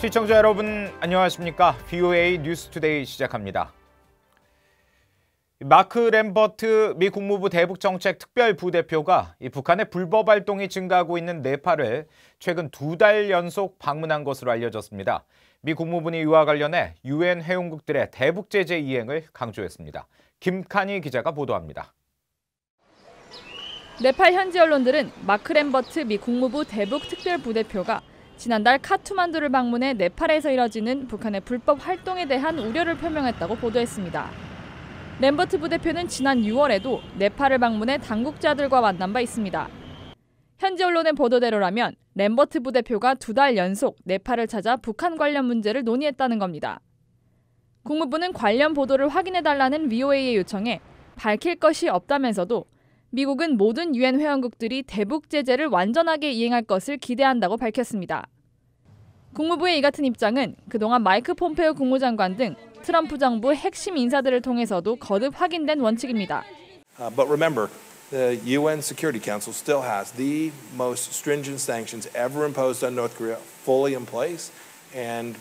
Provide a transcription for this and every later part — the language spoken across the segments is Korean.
시청자 여러분 안녕하십니까? VOA 뉴스투데이 시작합니다. 마크 램버트 미 국무부 대북정책 특별부대표가 북한의 불법 활동이 증가하고 있는 네팔을 최근 두 달 연속 방문한 것으로 알려졌습니다. 미 국무부는 이와 관련해 유엔 회원국들의 대북 제재 이행을 강조했습니다. 김칸희 기자가 보도합니다. 네팔 현지 언론들은 마크 램버트 미 국무부 대북 특별부대표가 지난달 카투만두를 방문해 네팔에서 이뤄지는 북한의 불법 활동에 대한 우려를 표명했다고 보도했습니다. 램버트 부대표는 지난 6월에도 네팔을 방문해 당국자들과 만난 바 있습니다. 현지 언론의 보도대로라면 램버트 부대표가 두 달 연속 네팔을 찾아 북한 관련 문제를 논의했다는 겁니다. 국무부는 관련 보도를 확인해달라는 VOA의 요청에 밝힐 것이 없다면서도 미국은 모든 유엔 회원국들이 대북 제재를 완전하게 이행할 것을 기대한다고 밝혔습니다. 국무부의 이 같은 입장은 그동안 마이크 폼페오 국무장관 등 트럼프 정부 핵심 인사들을 통해서도 거듭 확인된 원칙입니다. But remember, the UN Security Council still has the most stringent sanctions ever imposed on North Korea fully in place, and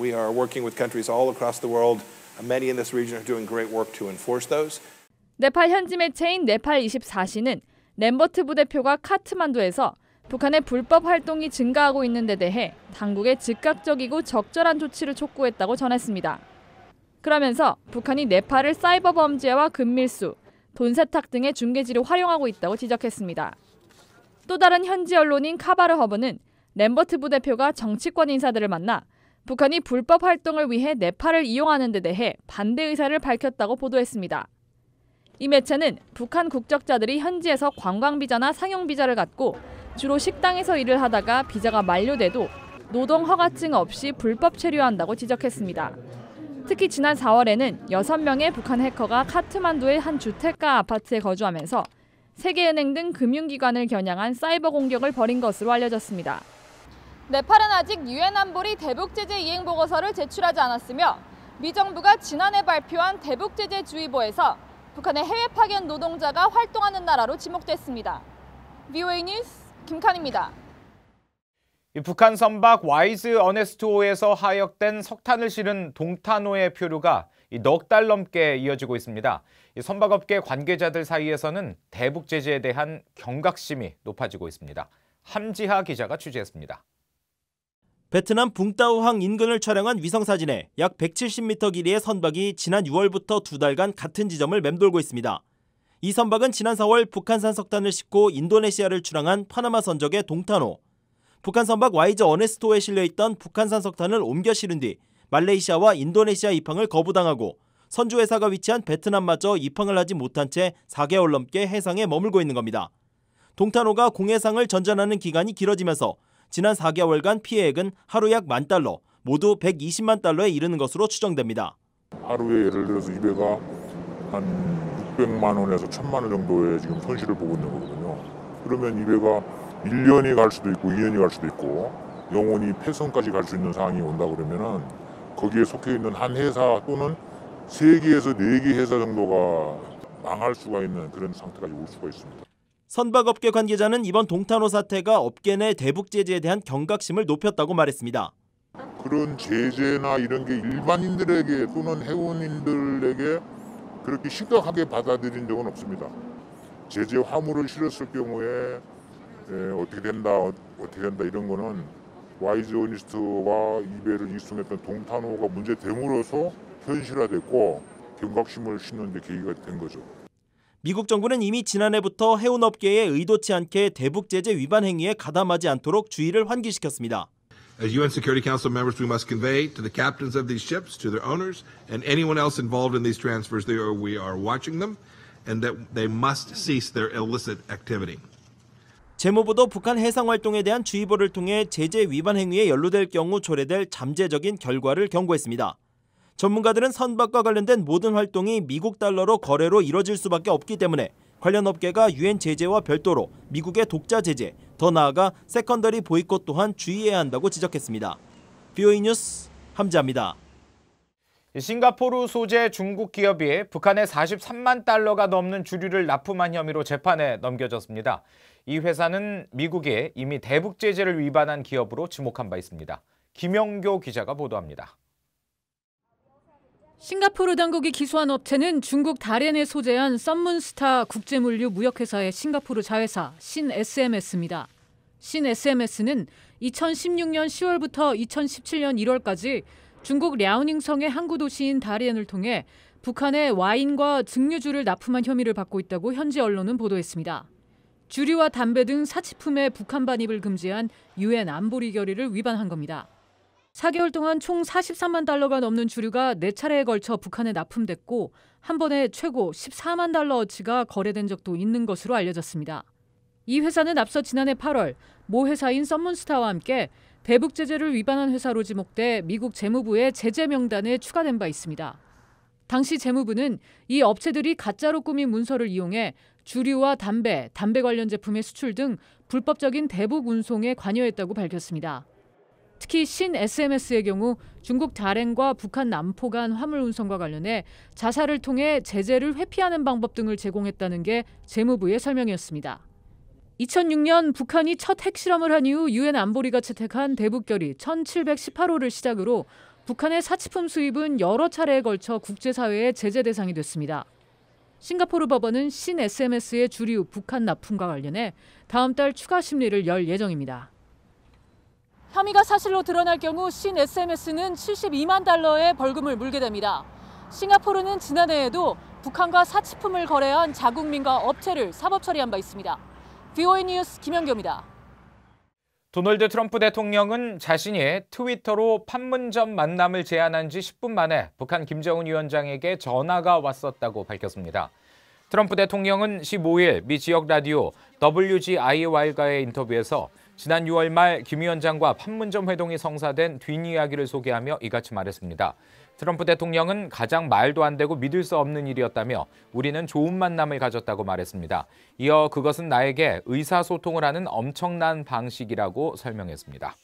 we are working with countries all across the world. Many in this region are doing great work to enforce those. 네팔 현지 매체인 네팔 24시는 램버트 부대표가 카트만두에서 북한의 불법 활동이 증가하고 있는 데 대해 당국의 즉각적이고 적절한 조치를 촉구했다고 전했습니다. 그러면서 북한이 네팔을 사이버 범죄와 금밀수, 돈 세탁 등의 중개지를 활용하고 있다고 지적했습니다. 또 다른 현지 언론인 카바르 허브는 램버트 부대표가 정치권 인사들을 만나 북한이 불법 활동을 위해 네팔을 이용하는 데 대해 반대 의사를 밝혔다고 보도했습니다. 이 매체는 북한 국적자들이 현지에서 관광 비자나 상용 비자를 갖고 주로 식당에서 일을 하다가 비자가 만료돼도 노동 허가증 없이 불법 체류한다고 지적했습니다. 특히 지난 4월에는 6명의 북한 해커가 카트만두의 한 주택가 아파트에 거주하면서 세계은행 등 금융기관을 겨냥한 사이버 공격을 벌인 것으로 알려졌습니다. 네팔은 아직 유엔 안보리 대북 제재 이행 보고서를 제출하지 않았으며 미 정부가 지난해 발표한 대북 제재 주의보에서 북한의 해외 파견 노동자가 활동하는 나라로 지목됐습니다. VOA 뉴스 김칸입니다. 북한 선박 와이즈 어네스트호에서 하역된 석탄을 실은 동탄호의 표류가 넉 달 넘게 이어지고 있습니다. 선박업계 관계자들 사이에서는 대북 제재에 대한 경각심이 높아지고 있습니다. 함지하 기자가 취재했습니다. 베트남 붕따우항 인근을 촬영한 위성사진에 약 170m 길이의 선박이 지난 6월부터 두 달간 같은 지점을 맴돌고 있습니다. 이 선박은 지난 4월 북한산 석탄을 싣고 인도네시아를 출항한 파나마 선적의 동탄호, 북한 선박 와이즈 어네스토에 실려있던 북한산 석탄을 옮겨 실은 뒤 말레이시아와 인도네시아 입항을 거부당하고 선주회사가 위치한 베트남마저 입항을 하지 못한 채 4개월 넘게 해상에 머물고 있는 겁니다. 동탄호가 공해상을 전전하는 기간이 길어지면서 지난 4개월간 피해액은 하루 약 만 달러, 모두 120만 달러에 이르는 것으로 추정됩니다. 하루에 예를 들어서 2배가 한 600만 원에서 1000만 원 정도의 지금 손실을 보고 있는 거거든요. 그러면 2배가 1년이 갈 수도 있고 2년이 갈 수도 있고 영원히 폐선까지 갈 수 있는 상황이 온다 그러면은 거기에 속해 있는 한 회사 또는 세개에서네 개 회사 정도가 망할 수가 있는 그런 상태까지 올 수가 있습니다. 선박업계 관계자는 이번 동탄호 사태가 업계 내 대북 제재에 대한 경각심을 높였다고 말했습니다. 그런 제재나 이런 게 일반인들에게 또는 회원인들에게 그렇게 심각하게 받아들인 적은 없습니다. 제재 화물을 실었을 경우에 예, 어떻게 된다 어, 어떻게 된다 이런 거는 와이즈오니스트와 이베를 이송했던 동탄호가 문제 됨으로써 현실화됐고 경각심을 심는 데 계기가 된 거죠. 미국 정부는 이미 지난해부터 해운업계의 의도치 않게 대북 제재 위반 행위에 가담하지 않도록 주의를 환기시켰습니다. As UN Security Council members, we must convey to the captains of these ships, to their owners, and anyone else involved in these transfers that we are watching them, and that they must cease their illicit activity. 재무부도 북한 해상 활동에 대한 주의보를 통해 제재 위반 행위에 연루될 경우 초래될 잠재적인 결과를 경고했습니다. 전문가들은 선박과 관련된 모든 활동이 미국 달러로 거래로 이뤄질 수밖에 없기 때문에 관련 업계가 유엔 제재와 별도로 미국의 독자 제재, 더 나아가 세컨더리 보이콧 또한 주의해야 한다고 지적했습니다. BOE 뉴스 함자입니다. 싱가포르 소재 중국 기업이 북한에 43만 달러가 넘는 주류를 납품한 혐의로 재판에 넘겨졌습니다. 이 회사는 미국이 이미 대북 제재를 위반한 기업으로 지목한 바 있습니다. 김영교 기자가 보도합니다. 싱가포르 당국이 기소한 업체는 중국 다렌에 소재한 썸문스타 국제물류 무역회사의 싱가포르 자회사 신SMS입니다. 신SMS는 2016년 10월부터 2017년 1월까지 중국 랴오닝성의 항구 도시인 다리엔을 통해 북한에 와인과 증류주를 납품한 혐의를 받고 있다고 현지 언론은 보도했습니다. 주류와 담배 등 사치품의 북한 반입을 금지한 유엔 안보리 결의를 위반한 겁니다. 4개월 동안 총 43만 달러가 넘는 주류가 4차례에 걸쳐 북한에 납품됐고 한 번에 최고 14만 달러어치가 거래된 적도 있는 것으로 알려졌습니다. 이 회사는 앞서 지난해 8월 모 회사인 썸몬스타와 함께 대북 제재를 위반한 회사로 지목돼 미국 재무부의 제재 명단에 추가된 바 있습니다. 당시 재무부는 이 업체들이 가짜로 꾸민 문서를 이용해 주류와 담배, 담배 관련 제품의 수출 등 불법적인 대북 운송에 관여했다고 밝혔습니다. 특히 신 SMS의 경우 중국 다롄과 북한 남포 간 화물 운송과 관련해 자살을 통해 제재를 회피하는 방법 등을 제공했다는 게 재무부의 설명이었습니다. 2006년 북한이 첫 핵실험을 한 이후 유엔 안보리가 채택한 대북결의 1718호를 시작으로 북한의 사치품 수입은 여러 차례에 걸쳐 국제사회의 제재 대상이 됐습니다. 싱가포르 법원은 신 SMS의 주류 북한 납품과 관련해 다음 달 추가 심리를 열 예정입니다. 혐의가 사실로 드러날 경우 신 SMS는 72만 달러의 벌금을 물게 됩니다. 싱가포르는 지난해에도 북한과 사치품을 거래한 자국민과 업체를 사법 처리한 바 있습니다. VOA 뉴스 김현교입니다. 도널드 트럼프 대통령은 자신이 트위터로 판문점 만남을 제안한 지 10분 만에 북한 김정은 위원장에게 전화가 왔었다고 밝혔습니다. 트럼프 대통령은 15일 미 지역 라디오 WGIY과의 인터뷰에서 지난 6월 말 김 위원장과 판문점 회동이 성사된 뒷이야기를 소개하며 이같이 말했습니다. 트럼프 대통령은 가장 말도 안 되고 믿을 수 없는 일이었다며 우리는 좋은 만남을 가졌다고 말했습니다. 이어 그것은 나에게 의사소통을 하는 엄청난 방식이라고 설명했습니다.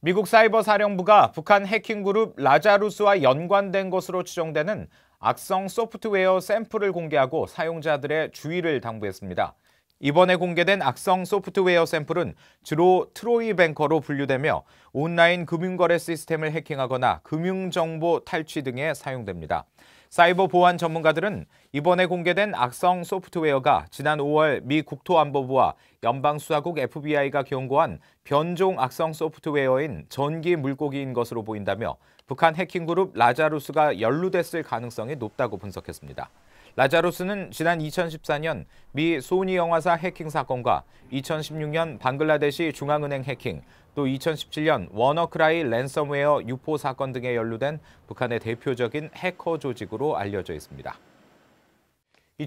미국 사이버 사령부가 북한 해킹 그룹 라자루스와 연관된 것으로 추정되는 악성 소프트웨어 샘플을 공개하고 사용자들의 주의를 당부했습니다. 이번에 공개된 악성 소프트웨어 샘플은 주로 트로이 뱅커로 분류되며 온라인 금융거래 시스템을 해킹하거나 금융정보 탈취 등에 사용됩니다. 사이버 보안 전문가들은 이번에 공개된 악성 소프트웨어가 지난 5월 미 국토안보부와 연방수사국 FBI가 경고한 변종 악성 소프트웨어인 전기 물고기인 것으로 보인다며 북한 해킹그룹 라자루스가 연루됐을 가능성이 높다고 분석했습니다. 라자로스는 지난 2014년 미 소니 영화사 해킹 사건과 2016년 방글라데시 중앙은행 해킹, 또 2017년 워너크라이 랜섬웨어 유포 사건 등에 연루된 북한의 대표적인 해커 조직으로 알려져 있습니다.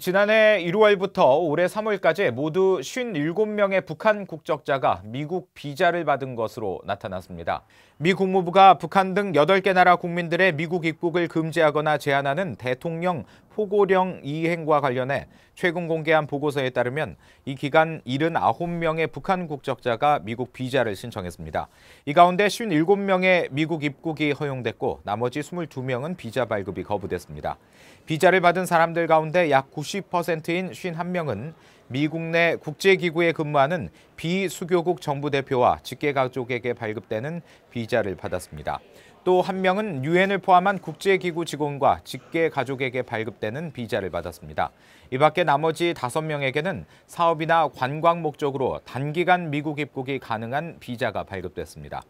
지난해 1월부터 올해 3월까지 모두 57명의 북한 국적자가 미국 비자를 받은 것으로 나타났습니다. 미 국무부가 북한 등 8개 나라 국민들의 미국 입국을 금지하거나 제한하는 대통령 포고령 이행과 관련해 최근 공개한 보고서에 따르면 이 기간 79명의 북한 국적자가 미국 비자를 신청했습니다. 이 가운데 57명의 미국 입국이 허용됐고 나머지 22명은 비자 발급이 거부됐습니다. 비자를 받은 사람들 가운데 약 90%인 51명은 미국 내 국제기구에 근무하는 비수교국 정부 대표와 직계가족에게 발급되는 비자를 받았습니다. 또 한 명은 유엔을 포함한 국제기구 직원과 직계가족에게 발급되는 비자를 받았습니다. 이 밖에 나머지 다섯 명에게는 사업이나 관광 목적으로 단기간 미국 입국이 가능한 비자가 발급됐습니다.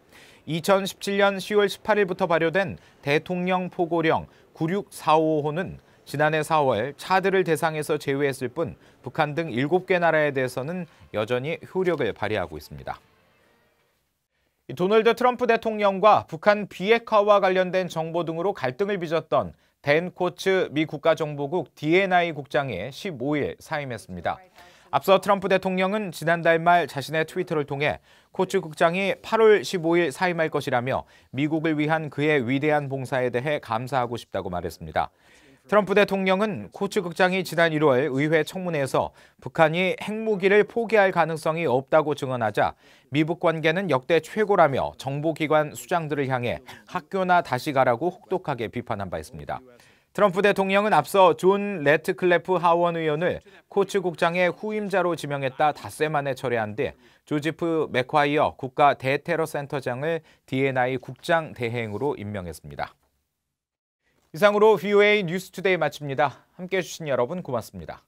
2017년 10월 18일부터 발효된 대통령 포고령 9645호는 지난해 4월 차들을 대상에서 제외했을 뿐 북한 등 7개 나라에 대해서는 여전히 효력을 발휘하고 있습니다. 도널드 트럼프 대통령과 북한 비핵화와 관련된 정보 등으로 갈등을 빚었던 댄 코츠 미 국가정보국 DNI 국장이 15일 사임했습니다. 앞서 트럼프 대통령은 지난달 말 자신의 트위터를 통해 코츠 국장이 8월 15일 사임할 것이라며 미국을 위한 그의 위대한 봉사에 대해 감사하고 싶다고 말했습니다. 트럼프 대통령은 코츠 극장이 지난 1월 의회 청문회에서 북한이 핵무기를 포기할 가능성이 없다고 증언하자 미북 관계는 역대 최고라며 정보기관 수장들을 향해 학교나 다시 가라고 혹독하게 비판한 바 있습니다. 트럼프 대통령은 앞서 존 레트클레프 하원 의원을 코츠 국장의 후임자로 지명했다 닷새 만에 철회한 뒤 조지프 맥콰이어 국가 대테러 센터장을 DNI 국장 대행으로 임명했습니다. 이상으로 VOA 뉴스투데이 마칩니다. 함께해 주신 여러분 고맙습니다.